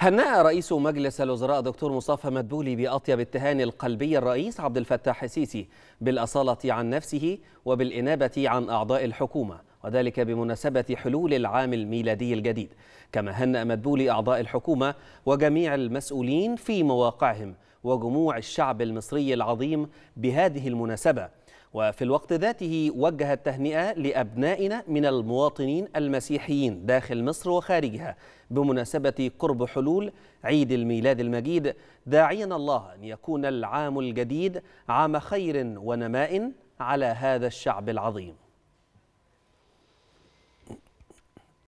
هنأ رئيس مجلس الوزراء دكتور مصطفى مدبولي بأطيب التهاني القلبي الرئيس عبد الفتاح السيسي بالأصالة عن نفسه وبالإنابة عن أعضاء الحكومة وذلك بمناسبة حلول العام الميلادي الجديد كما هنأ مدبولي أعضاء الحكومة وجميع المسؤولين في مواقعهم وجموع الشعب المصري العظيم بهذه المناسبة وفي الوقت ذاته وجه التهنئة لأبنائنا من المواطنين المسيحيين داخل مصر وخارجها بمناسبة قرب حلول عيد الميلاد المجيد داعيا الله أن يكون العام الجديد عام خير ونماء على هذا الشعب العظيم